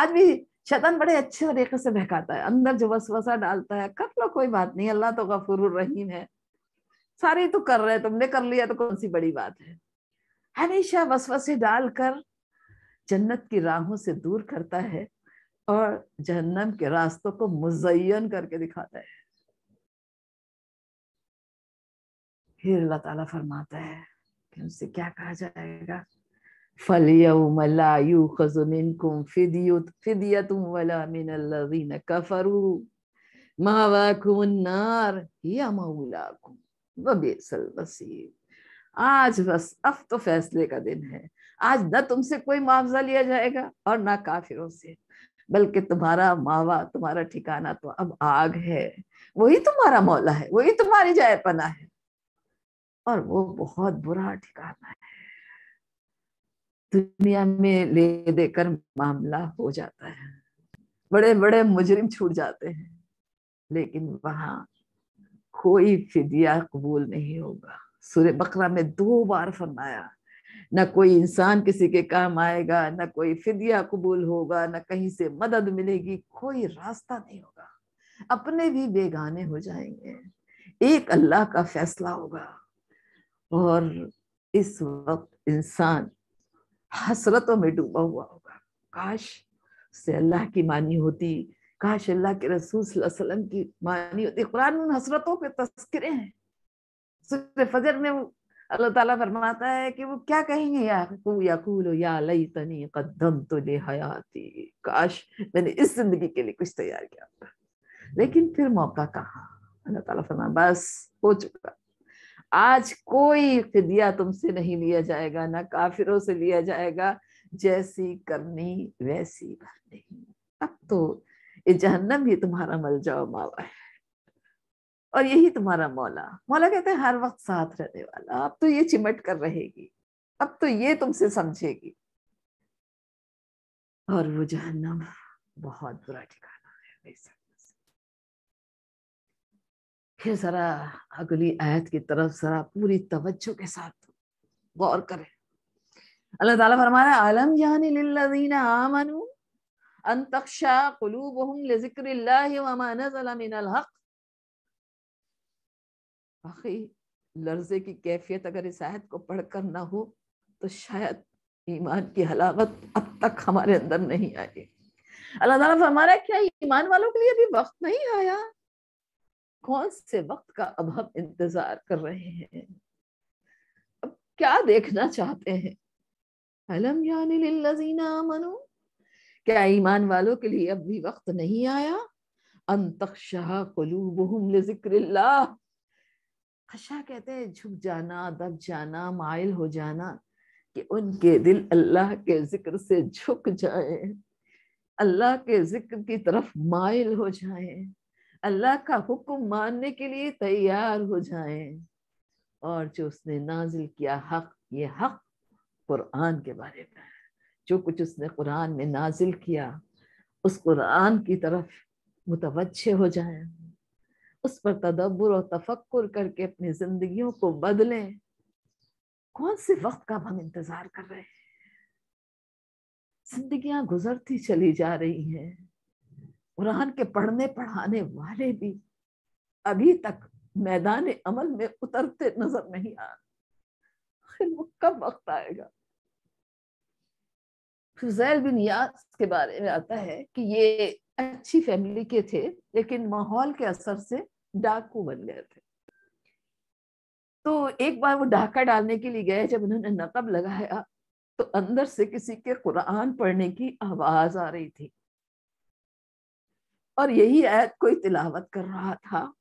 आज भी शैतान बड़े अच्छे तरीके से बहकाता है अंदर जो वसवसा डालता है कर लो कोई बात नहीं अल्लाह तो गफुर रहीम है सारे तो कर रहे तुमने कर लिया तो कौन सी बड़ी बात है हमेशा वसवसे डालकर जन्नत की राहों से दूर करता है और जहन्नम के रास्तों को मुजयन करके दिखाता है फिर अल्लाह ताला फरमाता है कि उनसे क्या कहा जाएगा फलियम वबेसल वसीब आज बस अब तो फैसले का दिन है आज न तुमसे कोई मुआवजा लिया जाएगा और ना काफिरों से बल्कि तुम्हारा मावा तुम्हारा ठिकाना तो अब आग है वही तुम्हारा मौला है वही तुम्हारी जाय पना है और वो बहुत बुरा ठिकाना है दुनिया में ले देकर मामला हो जाता है बड़े बड़े मुजरिम छूट जाते हैं लेकिन वहां कोई फिदिया कबूल नहीं होगा सूर्य बकरा में दो बार फरमाया न कोई इंसान किसी के काम आएगा न कोई फिदिया कबूल होगा न कहीं से मदद मिलेगी कोई रास्ता नहीं होगा अपने भी बेगाने हो जाएंगे एक अल्लाह का फैसला होगा और इस वक्त इंसान हसरतों में डूबा हुआ होगा काश से अल्लाह की मानी होती काश अल्लाह के रसूल वसल्लम की मानी होती कुरान उन हसरतों के तस्करे हैं फजर में वो अल्लाह ताला फरमाता है कि वो क्या कहेंगे कदम तो ले हयाती काश मैंने इस जिंदगी के लिए कुछ तैयार किया था लेकिन फिर मौका कहा अल्लाह ताला फरमा बस हो चुका आज कोई फिदिया तुमसे नहीं लिया जाएगा ना काफिरों से लिया जाएगा जैसी करनी वैसी भरनी अब तो ये जहन्नम ही तुम्हारा मल जाओ मावा है और यही तुम्हारा मौला मौला कहते हैं हर वक्त साथ रहने वाला अब तो ये चिमट कर रहेगी अब तो ये तुमसे समझेगी और वो जहन्नम बहुत बुरा ठिकाना है फिर जरा अगली आयत की तरफ जरा पूरी तवज्जो के साथ गौर करें अल्लाह ताला फरमा रहा आलम यानी लिल्लज़ीना आमनू लर्जे की कैफियत अगर इस आयत को पढ़कर ना हो तो शायद ईमान की हलावत अब तक हमारे अंदर नहीं आई अल्लाह ताला हमारा क्या ईमान वालों के लिए भी वक्त नहीं आया कौन से वक्त का अब हम इंतजार कर रहे हैं अब क्या देखना चाहते हैं क्या ईमान वालों के लिए अब भी वक्त नहीं आया अंत खशा कहते हैं झुक जाना दब जाना माइल हो जाना कि उनके दिल अल्लाह के जिक्र से झुक जाए अल्लाह के जिक्र की तरफ मायल हो जाए अल्लाह का हुक्म मानने के लिए तैयार हो जाए और जो उसने नाजिल किया हक ये हक कुरान के बारे में जो कुछ उसने कुरान में नाजिल किया उस कुरान की तरफ मुतवजे हो जाए उस पर तदब्बर और तफक्कुर करके अपनी जिंदगियों को बदलें कौन से वक्त का हम इंतजार कर रहे हैं जिंदगियां गुजरती चली जा रही हैं कुरान के पढ़ने पढ़ाने वाले भी अभी तक मैदान अमल में उतरते नजर नहीं आ रहे वो कब वक्त आएगा फुजैल बिन यास के बारे में आता है कि ये अच्छी फैमिली के थे लेकिन माहौल के असर से डाकू बन गए थे तो एक बार वो डाका डालने के लिए गए जब उन्होंने नकब लगाया तो अंदर से किसी के कुरान पढ़ने की आवाज आ रही थी और यही आयत कोई तिलावत कर रहा था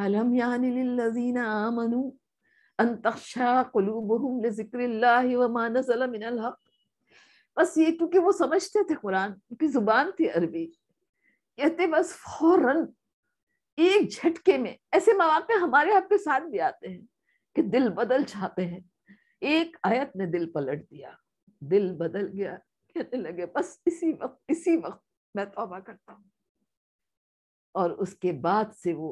अलम यानीना मनु अंतक्षा कुलूबहुम जिक्र बस ये क्योंकि वो समझते थे कुरान उनकी जुबान थी अरबी कहते बस फौरन एक झटके में ऐसे मवाक़े हमारे आपके साथ भी आते हैं कि दिल बदल जाते हैं एक आयत ने दिल पलट दिया दिल बदल गया कहने लगे बस इसी वक्त इसी वक्त मैं तोबा करता हूँ और उसके बाद से वो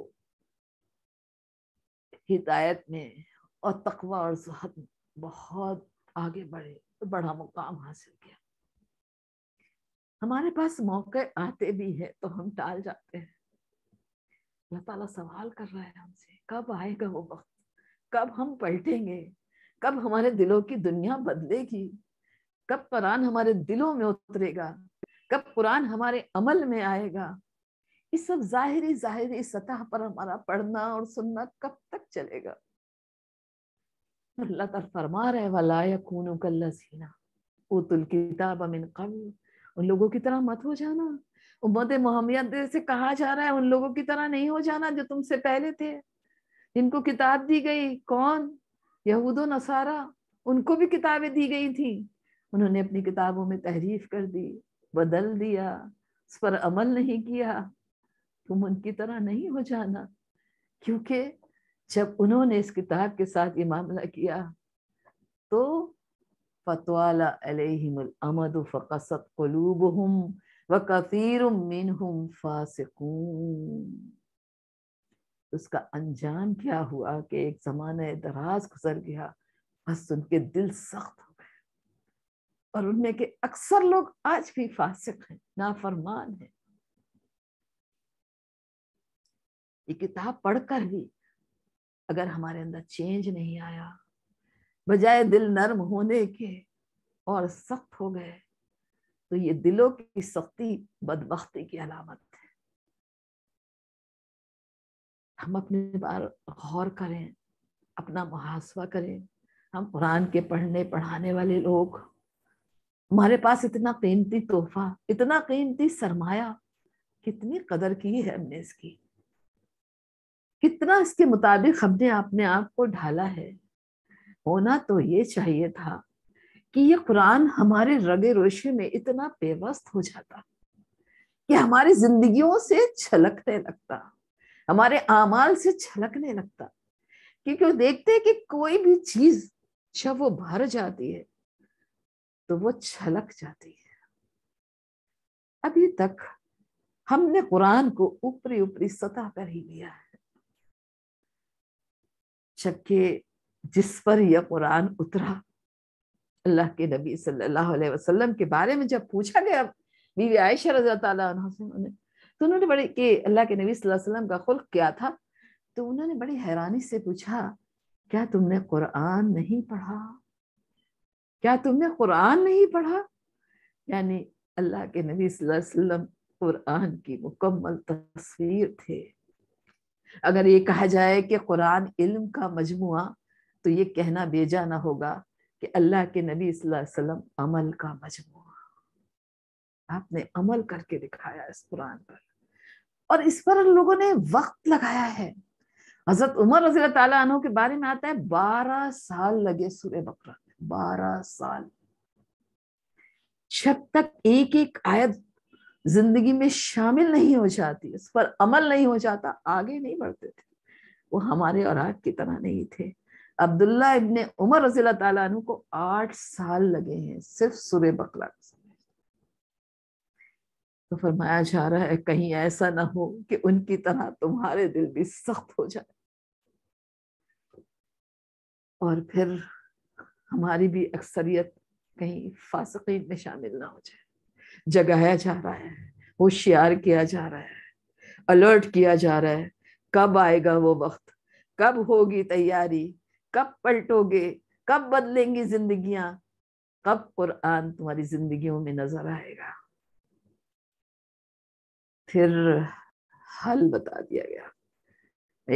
हिदायत में और तकवा और जहद बहुत आगे बढ़े तो बड़ा मुकाम हासिल किया हमारे पास मौके आते भी है तो हम टाल जाते हैं अल्लाह ताला सवाल कर रहा है हमसे कब आएगा वो वक्त कब हम पलटेंगे कब हमारे दिलों की दुनिया बदलेगी कब कुरान हमारे दिलों में उतरेगा कब कुरान हमारे अमल में आएगा इस सब जाहिरी जाहिरी सतह पर हमारा पढ़ना और सुनना कब तक चलेगा अल्लाह ताला फरमा रहे वला यकूनु कल्लसीना उतुल किताब मिन कबल उन लोगों की तरह मत हो जाना उम्मत मोहम्मद से कहा जा रहा है उन लोगों की तरह नहीं हो जाना जो तुमसे पहले थे जिनको किताब दी गई कौन यहूदो नसारा उनको भी किताबें दी गई थी उन्होंने अपनी किताबों में तहरीफ कर दी बदल दिया उस पर अमल नहीं किया तुम उनकी तरह नहीं हो जाना क्योंकि जब उन्होंने इस किताब के साथ ये मामला किया तो फतवाला कलूब हम व कफ़ीर उसका अंजाम क्या हुआ कि एक जमाना दराज गुजर गया बस उनके दिल सख्त हो गए और उनमें के अक्सर लोग आज भी फासिक हैं नाफरमान हैं ये किताब पढ़कर भी अगर हमारे अंदर चेंज नहीं आया बजाय दिल नर्म होने के और सख्त हो गए तो ये दिलों की सख्ती बदबख्ती की अलामत है हम अपने बार गौर करें अपना मुहासवा करें हम कुरान के पढ़ने पढ़ाने वाले लोग हमारे पास इतना कीमती तोहफा इतना कीमती सरमाया कितनी कदर की है हमने इसकी कितना इसके मुताबिक हमने अपने आप को ढाला है होना तो ये चाहिए था कि ये कुरान हमारे रगे रोशे में इतना बेवस्त हो जाता कि हमारी जिंदगियों से छलकने लगता हमारे आमाल से छलकने लगता क्योंकि वो देखते हैं कि कोई भी चीज जब वो भर जाती है तो वो छलक जाती है अभी तक हमने कुरान को ऊपरी ऊपरी सतह पर ही लिया है जबकि जिस पर यह कुरान उतरा अल्लाह के नबी सल्लल्लाहु अलैहि वसल्लम के बारे में जब पूछा गया बीवी आयशा रजा से उन्होंने तो उन्होंने बड़े कि अल्लाह के नबी सल्लल्लाहु अलैहि वसल्लम का खुल्क क्या था तो उन्होंने बड़ी हैरानी से पूछा क्या तुमने कुरान नहीं पढ़ा क्या तुमने कुरान नहीं पढ़ा यानी अल्लाह के नबी सल्लल्लाहु अलैहि वसल्लम कुरान की मुकम्मल तस्वीर थे अगर ये कहा जाए कि कुरान इल्म का मजमुआ तो ये कहना बेजाना होगा कि अल्लाह के नबी वसल्लम अमल का मजमुआ आपने अमल करके दिखाया इस कुरान पर और इस पर लोगों ने वक्त लगाया है हजरत उमर रजील तु के बारे में आता है बारह साल लगे सूर्य बकरा बारह साल शब तक एक एक आयत जिंदगी में शामिल नहीं हो जाती उस पर अमल नहीं हो जाता आगे नहीं बढ़ते थे वो हमारे और आग की तरह नहीं थे अब्दुल्ला इबन उमर रजील तु को आठ साल लगे हैं सिर्फ सुबह बकरा तो फरमाया जा रहा है कहीं ऐसा ना हो कि उनकी तरह तुम्हारे दिल भी सख्त हो जाए और फिर हमारी भी अक्सरियत कहीं फासकीन में शामिल ना हो जाए जगाया जा रहा है होशियार किया जा रहा है अलर्ट किया जा रहा है कब आएगा वो वक्त कब होगी तैयारी कब पलटोगे कब बदलेंगी जिंदगियां कब कुरान तुम्हारी जिंदगियों में नजर आएगा फिर हल बता दिया गया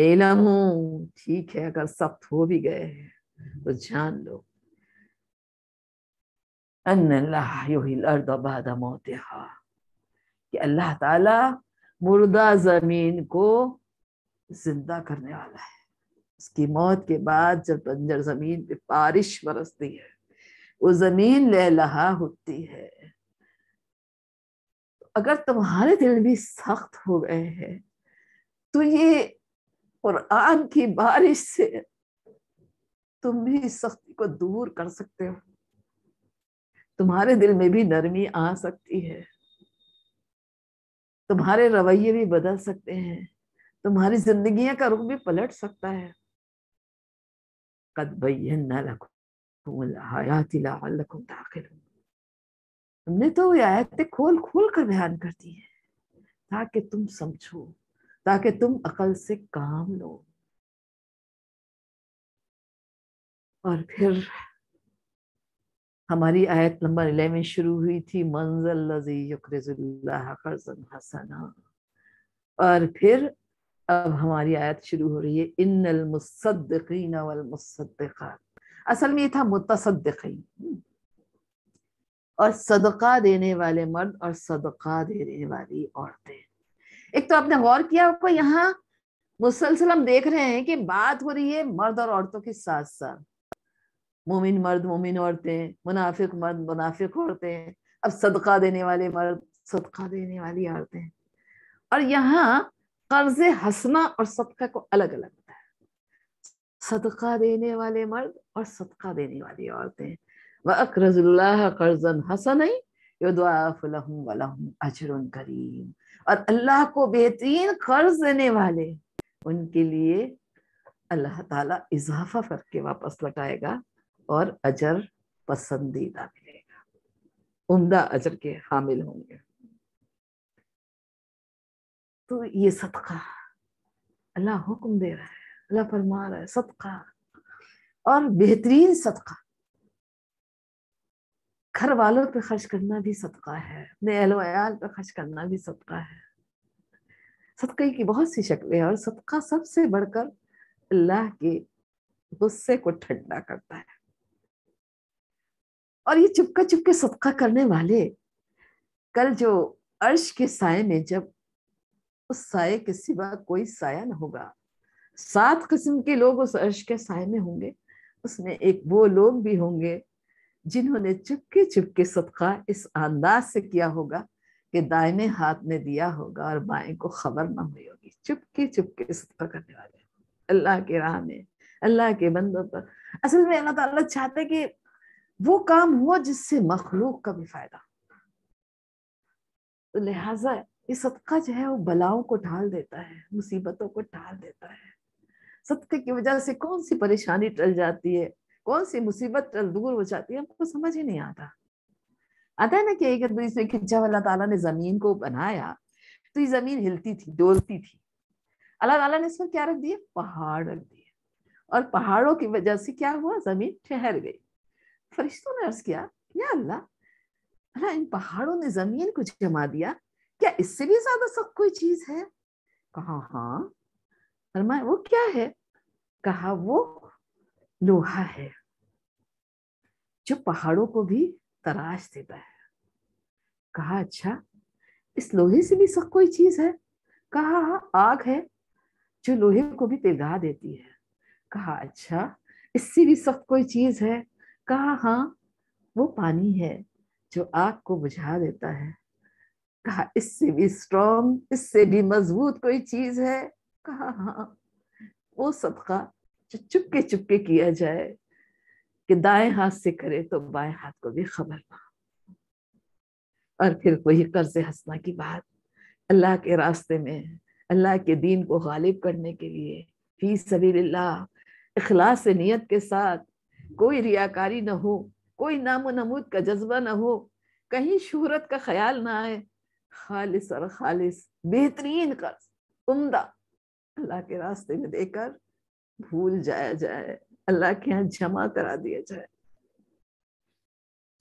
एलम हूं ठीक है अगर सख्त हो भी गए तो जान लो बाद मौतहा कि अल्लाह ताला मुर्दा जमीन को जिंदा करने वाला है उसकी मौत के बाद जब बंजर जमीन पे बारिश बरसती है वो जमीन लहलहा होती है अगर तुम्हारे दिल भी सख्त हो गए हैं तो ये कुरान की बारिश से तुम भी सख्ती को दूर कर सकते हो तुम्हारे दिल में भी नरमी आ सकती है तुम्हारे रवैये भी बदल सकते हैं तुम्हारी जिंदगी का रुख भी पलट सकता है कद तुमने तो ये आयतें खोल खोल कर बयान कर दी है ताकि तुम समझो ताकि तुम अकल से काम लो और फिर हमारी आयत नंबर इलेवन शुरू हुई थी मंजल हसना और फिर अब हमारी आयत शुरू हो रही है इनल मुसद्दीन असल में ये था मुतसदीन और सदका देने वाले मर्द और सदका देने वाली औरतें एक तो आपने गौर किया आपको यहाँ मुसलसल हम देख रहे हैं कि बात हो रही है मर्द और औरतों के साथ साथ मोमिन मर्द मोमिन औरतें मुनाफिक मर्द मुनाफिक औरतें अब सदका देने वाले मर्द सदका देने वाली औरतें और यहाँ कर्ज हंसना और सदका को अलग अलग होता है सदका देने वाले मर्द और सदका देने वाली औरतें व अक्रजुल्लाह कर्जन हसन युदाफलहम अजरुन करीम और अल्लाह को बेहतरीन कर्ज देने वाले उनके लिए अल्लाह ताला इजाफा करके वापस लौटाएगा और अजर पसंदीदा मिलेगा उम्दा अजर के हामिल होंगे तो ये सदका अल्लाह हुक्म दे रहा है अल्लाह फरमा रहा है सदका और बेहतरीन सदका घर वालों पे खर्च करना भी सदका है अपने अहल वयाल पे खर्च करना भी सदका है सदक़े की बहुत सी शक्लें हैं और सदका सबसे बढ़कर अल्लाह के गुस्से को ठंडा करता है और ये चुपका चुपके सदका करने वाले कल जो अर्श के साय में जब उस साय के सिवा कोई साया ना होगा सात किस्म के लोग उस अर्श के साय में होंगे उसमें एक वो लोग भी होंगे जिन्होंने चुपके चुपके सदका इस अंदाज से किया होगा कि दाहिने हाथ में दिया होगा और बाएं को खबर ना हुई होगी चुपके चुपके सदका करने वाले अल्लाह के राह में अल्लाह के बंदों पर असल में अल्लाह ताला चाहते कि वो काम हुआ जिससे मखलूक का भी फायदा तो लिहाजा ये सदका जो है वो बलाओं को ढाल देता है मुसीबतों को ढाल देता है सदके की वजह से कौन सी परेशानी टल जाती है कौन सी मुसीबत टल दूर हो जाती है हमको समझ ही नहीं आता आता है ना कि एक हदीस में जब अल्लाह ताला ने जमीन को बनाया तो ये जमीन हिलती थी डोलती थी अल्लाह ताला ने इसमें क्या रख दिया पहाड़ रख दिए और पहाड़ों की वजह से क्या हुआ जमीन ठहर गई फरिश्तों ने अर्ज किया या अल्लाह अल्लाह इन पहाड़ों ने जमीन को जमा दिया क्या इससे भी ज्यादा सख्त कोई चीज है कहा हाँ फरमाए वो क्या है कहा वो लोहा है जो पहाड़ों को भी तराश देता है कहा अच्छा इस लोहे से भी सख्त कोई चीज है कहा हाँ, आग है जो लोहे को भी पिघा देती है कहा अच्छा इससे भी सख्त कोई चीज है कहा हाँ वो पानी है जो आग को बुझा देता है कहा इससे भी स्ट्रॉन्ग इससे भी मजबूत कोई चीज है कहा हाँ वो सदका जो चुपके चुपके किया जाए कि दाएं हाथ से करे तो बाएं हाथ को भी खबर ना और फिर वही कर्ज हंसना की बात अल्लाह के रास्ते में अल्लाह के दीन को गालिब करने के लिए फी सभी इखलास नीयत के साथ कोई रियाकारी ना हो कोई नामो नमूद का जज्बा ना हो कहीं शहरत का ख्याल ना आए खालिस और खालिस बेहतरीन कर्ज उम्दा अल्लाह के रास्ते में देकर भूल जाया जाए अल्लाह के यहाँ जमा करा दिया जाए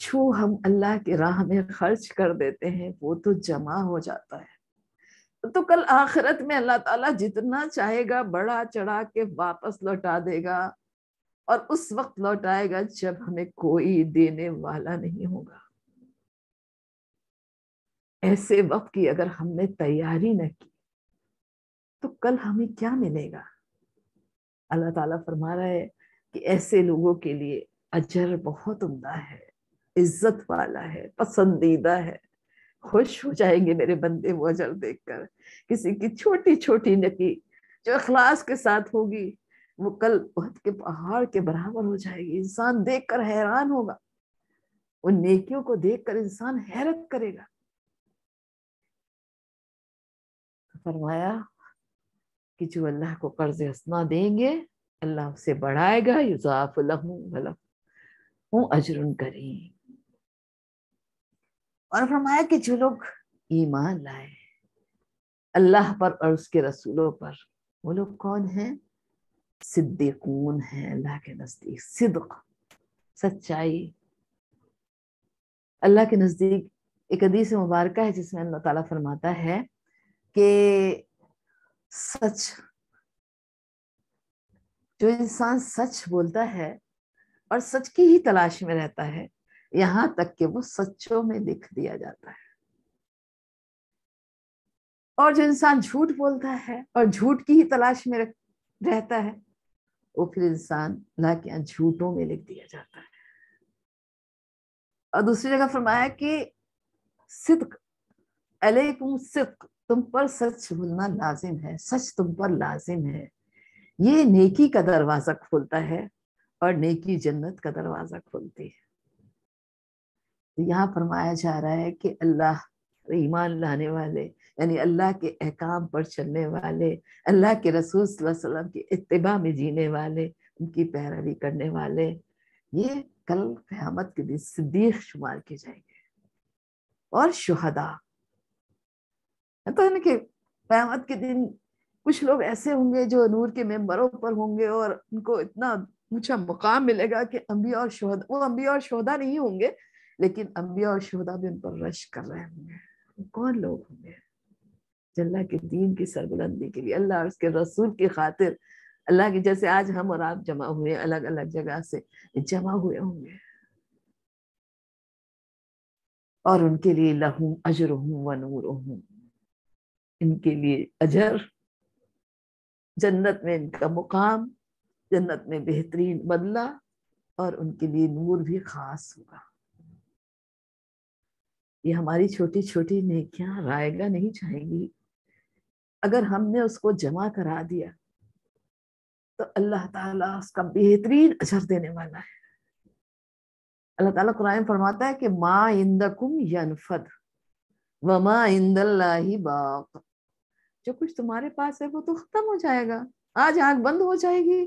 जो हम अल्लाह के राह में खर्च कर देते हैं वो तो जमा हो जाता है तो कल आखिरत में अल्लाह ताला जितना चाहेगा बड़ा चढ़ा के वापस लौटा देगा और उस वक्त लौट आएगा जब हमें कोई देने वाला नहीं होगा ऐसे वक्त की अगर हमने तैयारी न की तो कल हमें क्या मिलेगा अल्लाह ताला फरमा रहा है कि ऐसे लोगों के लिए अजर बहुत उमदा है इज्जत वाला है पसंदीदा है खुश हो जाएंगे मेरे बंदे वो अजर देखकर किसी की छोटी छोटी नकी जो अखलास के साथ होगी वो कल बहुत के पहाड़ के बराबर हो जाएगी इंसान देखकर हैरान होगा उन नेकियों को देखकर इंसान हैरत करेगा तो फरमाया कि जो अल्लाह को कर्ज हसना देंगे अल्लाह उसे बढ़ाएगा युजाफ हूँ अजरुन करी और फरमाया कि जो लोग ईमान लाए अल्लाह पर और उसके रसूलों पर वो लोग कौन हैं सिद्दीकून है अल्लाह के नज़दीक सिद्क सच्चाई अल्लाह के नज़दीक एक से मुबारक है जिसमें अल्लाह ताला फरमाता है कि सच जो इंसान सच बोलता है और सच की ही तलाश में रहता है यहां तक कि वो सच्चों में दिख दिया जाता है और जो इंसान झूठ बोलता है और झूठ की ही तलाश में रहता है वो फिर इंसान अल्लाह के झूठों में लिख दिया जाता है और दूसरी जगह फरमाया कि सिद्क अलैकुम सिद्क तुम पर सच बोलना लाजिम है सच तुम पर लाजिम है ये नेकी का दरवाजा खोलता है और नेकी जन्नत का दरवाजा खोलती है तो यहाँ फरमाया जा रहा है कि अल्लाह ईमान लाने वाले यानी अल्लाह के अहकाम पर चलने वाले अल्लाह के रसूल वसल्लम की इतबा में जीने वाले उनकी पैरवी करने वाले ये कल क़यामत के दिन सिद्दीक शुमार किए जाएंगे और शुहदा तो है कि क़यामत के दिन कुछ लोग ऐसे होंगे जो नूर के मेम्बरों पर होंगे और उनको इतना ऊंचा मुकाम मिलेगा कि अम्बिया और शोहदा वो अम्बिया और शोहदा नहीं होंगे लेकिन अम्बिया और शोहदा भी उन पर रश कर रहे होंगे कौन लोग होंगे अल्लाह के दीन की सरबुलंदी के लिए अल्लाह और उसके रसूल की खातिर अल्लाह के जैसे आज हम और आप जमा हुए अलग अलग जगह से जमा हुए होंगे और उनके लिए लहू अजर हूँ व नूर हूँ इनके लिए अजर जन्नत में इनका मुकाम जन्नत में बेहतरीन बदला और उनके लिए नूर भी खास होगा ये हमारी छोटी छोटी नेकियां रायगा नहीं चाहेंगी अगर हमने उसको जमा करा दिया तो अल्लाह ताला उसका बेहतरीन अजर देने वाला है अल्लाह ताला कुरान फरमाता है कि मा इंदकुम यनफद व मा इंदल्लाही बाक जो कुछ तुम्हारे पास है वो तो खत्म हो जाएगा आज आग बंद हो जाएगी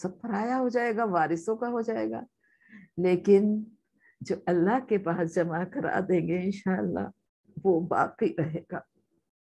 सब पराया हो जाएगा वारिसों का हो जाएगा लेकिन जो अल्लाह के पास जमा करा देंगे इंशाल्लाह वो बाकी रहेगा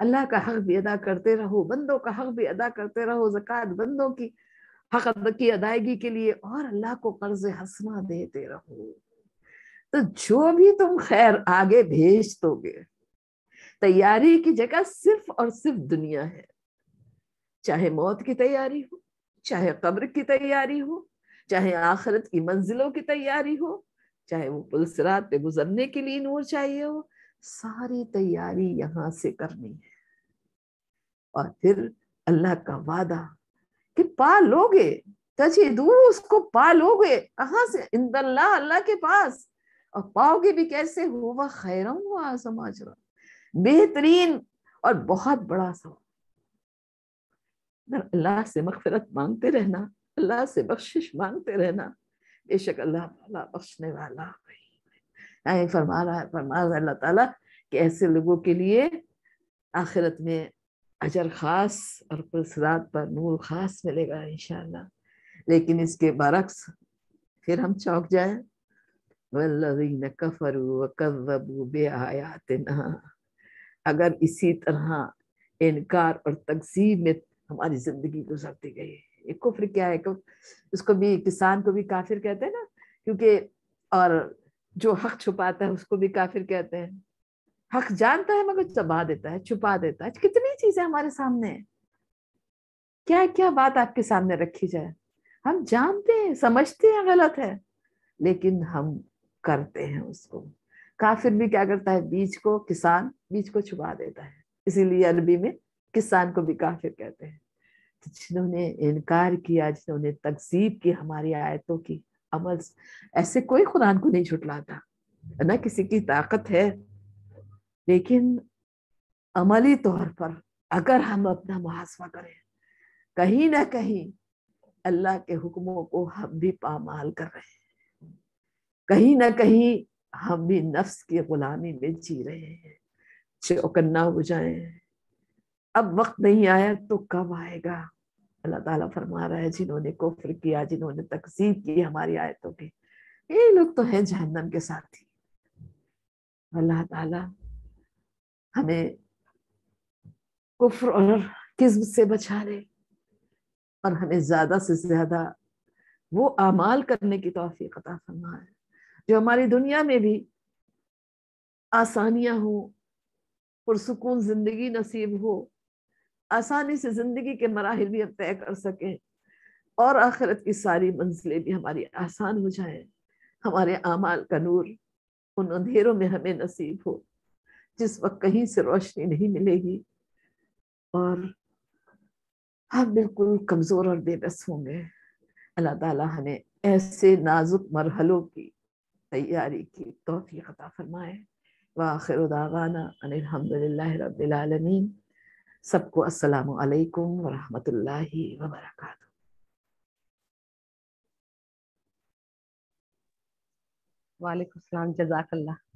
अल्लाह का हक भी अदा करते रहो बंदों का हक भी अदा करते रहो जक़ात बंदों की हक की अदायगी के लिए और अल्लाह को कर्ज हसना देते रहो तो जो भी तुम खैर आगे भेज दोगे तैयारी की जगह सिर्फ और सिर्फ दुनिया है चाहे मौत की तैयारी हो चाहे कब्र की तैयारी हो चाहे आखिरत की मंजिलों की तैयारी हो चाहे वो पुलसरात पे गुजरने के लिए नूर चाहिए हो सारी तैयारी यहाँ से करनी है और फिर अल्लाह का वादा कि पा लोगे दूर उसको पा लोगे कहाँ से इंदल्ला अल्लाह के पास और पाओगे भी कैसे हो वह हुआ समाज बेहतरीन और बहुत बड़ा सवाल अल्लाह से मगफरत मांगते रहना अल्लाह से बख्शिश मांगते रहना बेशक अल्लाह ताला बख्शने वाला फरमा रहा है फरमा रहा है अल्लाह ताला कि ऐसे लोगों के लिए आखिरत में अजर ख़ास और फुसरात पर नूर ख़ास मिलेगा इन लेकिन इसके बरक्स फिर हम चौंक जाए वल्लिन कफरू बे आयात अगर इसी तरह इनकार और तकसीब में हमारी ज़िंदगी गुजरती गई एक कुफर क्या है कुफ्र उसको भी किसान को भी काफिर कहते हैं ना क्योंकि और जो हक छुपाता है उसको भी काफिर कहते हैं हक जानता है मगर चबा देता है छुपा देता है कितनी चीजें हमारे सामने है क्या क्या बात आपके सामने रखी जाए हम जानते हैं समझते हैं गलत है लेकिन हम करते हैं उसको काफिर भी क्या करता है बीज को किसान बीज को छुपा देता है इसीलिए अरबी में किसान को भी काफिर कहते हैं तो जिन्होंने इनकार किया जिन्होंने तकजीब की हमारी आयतों की अमल ऐसे कोई कुरान को नहीं छुटलाता ना किसी की ताकत है लेकिन अमली तौर पर अगर हम अपना मुहासवा करें कहीं ना कहीं अल्लाह के हुक्मों को हम भी पामाल कर रहे हैं कहीं ना कहीं हम भी नफ्स की गुलामी में जी रहे हैं चौकन्ना हो जाए अब वक्त नहीं आया तो कब आएगा अल्लाह ताला फरमा रहा है जिन्होंने कुफर किया जिन्होंने तकसीब की हमारी आयतों की ये लोग तो हैं जहन्नम के साथी अल्लाह ताला हमें कुफर और किस्म से बचा ले और हमें ज्यादा से ज्यादा वो अमाल करने की तोफ़ी अता फरमाए जो हमारी दुनिया में भी आसानियां हों पुरसकून जिंदगी नसीब हो आसानी से जिंदगी के मराहल भी हम तय कर सकें और आखिरत की सारी मंजिलें भी हमारी आसान हो जाएं हमारे अमाल का नूर उन अंधेरों में हमें नसीब हो जिस वक्त कहीं से रोशनी नहीं मिलेगी और हम बिल्कुल कमज़ोर और बेबस होंगे अल्लाह ताला हमें ऐसे नाजुक मरहलों की तैयारी की तोफ़ी अता फरमाए वाखिर दावाना अनिलहमदिल्ला रबालमीन सबको असलकम वरहमतुल्लाहि वबरकू वालेकुम सलाम जजाकल्ला